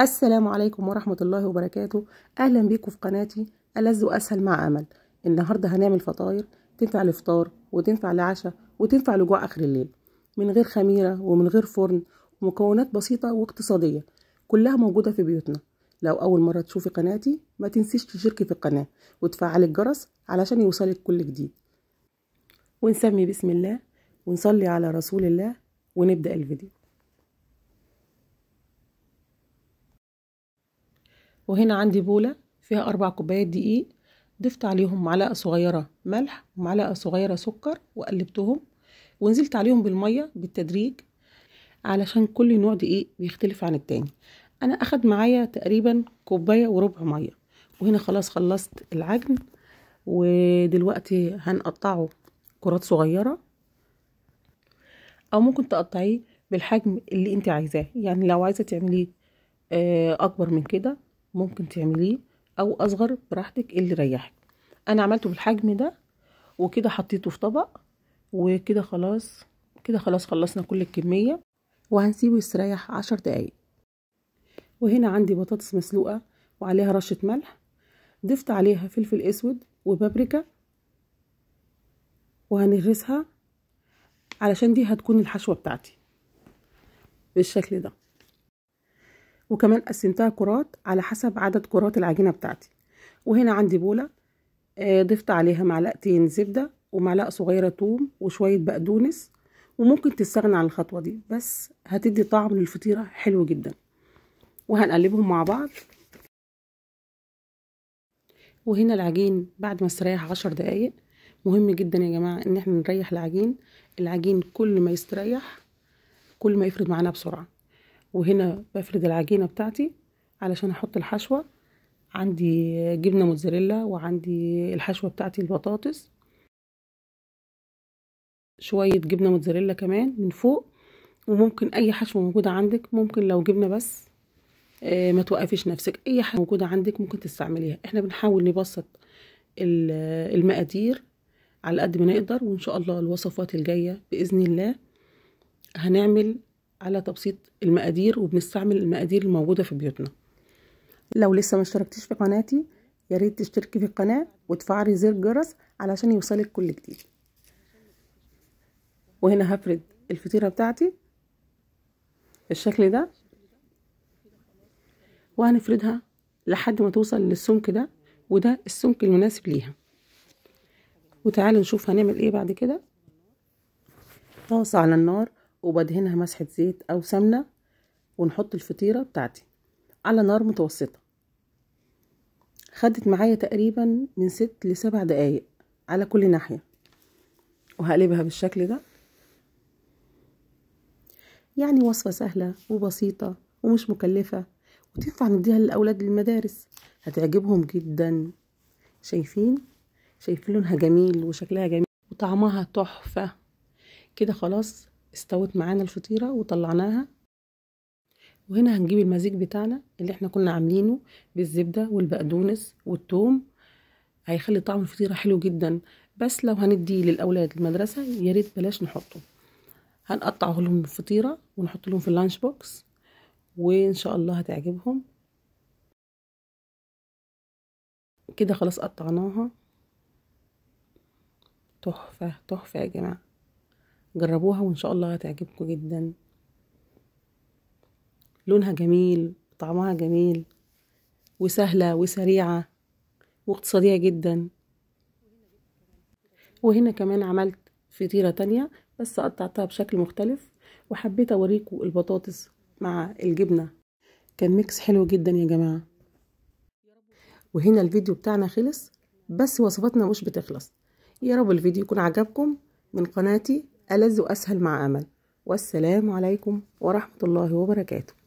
السلام عليكم ورحمة الله وبركاته أهلا بيكم في قناتي ألذ وأسهل مع أمل النهاردة هنعمل فطاير تنفع لفطار وتنفع لعشاء وتنفع لجوع آخر الليل من غير خميرة ومن غير فرن ومكونات بسيطة واقتصادية كلها موجودة في بيوتنا لو أول مرة تشوفي قناتي ما تنسيش تشتركي في القناة وتفعلي الجرس علشان يوصلك كل جديد ونسمي بسم الله ونصلي على رسول الله ونبدأ الفيديو وهنا عندي بولة فيها أربع كوبايات دقيق ضفت عليهم معلقة صغيرة ملح ومعلقة صغيرة سكر وقلبتهم ونزلت عليهم بالمية بالتدريج علشان كل نوع دقيق بيختلف عن التاني أنا أخد معايا تقريبا كوباية وربع مية وهنا خلاص خلصت العجن ودلوقتي هنقطعه كرات صغيرة أو ممكن تقطعيه بالحجم اللي انت عايزاه يعني لو عايزة تعمليه آه، أكبر من كده ممكن تعمليه او اصغر براحتك اللي يريحك انا عملته بالحجم ده وكده حطيته في طبق وكده خلاص كده خلاص خلصنا كل الكميه وهنسيبه يستريح عشر دقايق وهنا عندي بطاطس مسلوقه وعليها رشه ملح ضفت عليها فلفل اسود وبابريكا وهنغرسها علشان دي هتكون الحشوه بتاعتي بالشكل ده وكمان قسمتها كرات على حسب عدد كرات العجينة بتاعتي وهنا عندي بولة آه، ضفت عليها معلقتين زبدة ومعلقة صغيرة توم وشوية بقدونس وممكن تستغنى عن الخطوة دي بس هتدي طعم للفطيرة حلو جدا وهنقلبهم مع بعض وهنا العجين بعد ما استريح عشر دقايق مهم جدا يا جماعة ان احنا نريح العجين العجين كل ما يستريح كل ما يفرد معانا بسرعة وهنا بفرد العجينة بتاعتي علشان احط الحشوة عندي جبنة موتزاريلا وعندي الحشوة بتاعتي البطاطس شوية جبنة موتزاريلا كمان من فوق وممكن اي حشوة موجودة عندك ممكن لو جبنة بس آه، ما توقفيش نفسك اي حاجه موجوده عندك ممكن تستعمليها احنا بنحاول نبسط المقادير على قد ما نقدر وان شاء الله الوصفات الجايه باذن الله هنعمل على تبسيط المقادير وبنستعمل المقادير الموجودة في بيوتنا لو لسه ما اشتركتيش في قناتي ياريت تشتركي في القناة وتفعلي زر الجرس علشان يوصلك كل جديد وهنا هفرد الفطيرة بتاعتي بالشكل ده وهنفردها لحد ما توصل للسمك ده وده السمك المناسب ليها وتعالوا نشوف هنعمل ايه بعد كده طاسة على النار وبدهنها مسحة زيت أو سمنة ونحط الفطيرة بتاعتي على نار متوسطة خدت معايا تقريبا من ست لسبع دقايق على كل ناحية وهقلبها بالشكل ده يعني وصفة سهلة وبسيطة ومش مكلفة وتنفع نديها للأولاد المدارس هتعجبهم جدا شايفين شايفين لونها جميل وشكلها جميل وطعمها تحفة كده خلاص استوت معانا الفطيرة وطلعناها وهنا هنجيب المزيج بتاعنا اللي احنا كنا عاملينه بالزبدة والبقدونس والثوم هيخلي طعم الفطيرة حلو جدا بس لو هنديه للأولاد المدرسة يا ريت بلاش نحطه هنقطعه لهم الفطيرة ونحط لهم في اللانش بوكس وإن شاء الله هتعجبهم كده خلاص قطعناها تحفة تحفة يا جماعة جربوها وان شاء الله هتعجبكم جدا لونها جميل طعمها جميل وسهله وسريعه واقتصاديه جدا وهنا كمان عملت فطيره تانية بس قطعتها بشكل مختلف وحبيت اوريكم البطاطس مع الجبنه كان ميكس حلو جدا يا جماعه وهنا الفيديو بتاعنا خلص بس وصفاتنا مش بتخلص يا رب الفيديو يكون عجبكم من قناتي ألذ وأسهل مع أمل والسلام عليكم ورحمة الله وبركاته